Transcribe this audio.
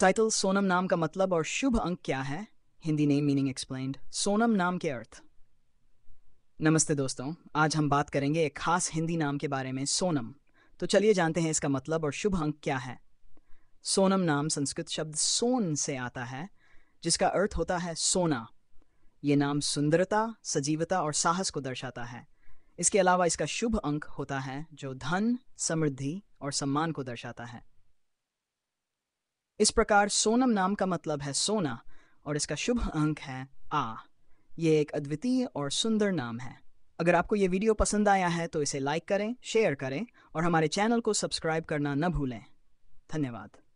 title Sonam नाम का मतलब और शुभ अंक क्या है Hindi name meaning explained Sonam नाम के अर्थ नमस्ते दोस्तों आज हम बात करेंगे एक खास हिंदी नाम के बारे में सोनम तो चलिए जानते हैं इसका मतलब और शुभ अंक क्या है सोनम नाम संस्कृत शब्द सोन से आता है जिसका अर्थ होता है सोना ये नाम सुंदरता सजीवता और साहस को दर्शाता है इसके अलावा इसका शुभ अंक होता है जो धन समृद्धि और सम्मान को दर्शाता है इस प्रकार सोनम नाम का मतलब है सोना और इसका शुभ अंक है आ ये एक अद्वितीय और सुंदर नाम है अगर आपको ये वीडियो पसंद आया है तो इसे लाइक करें शेयर करें और हमारे चैनल को सब्सक्राइब करना न भूलें धन्यवाद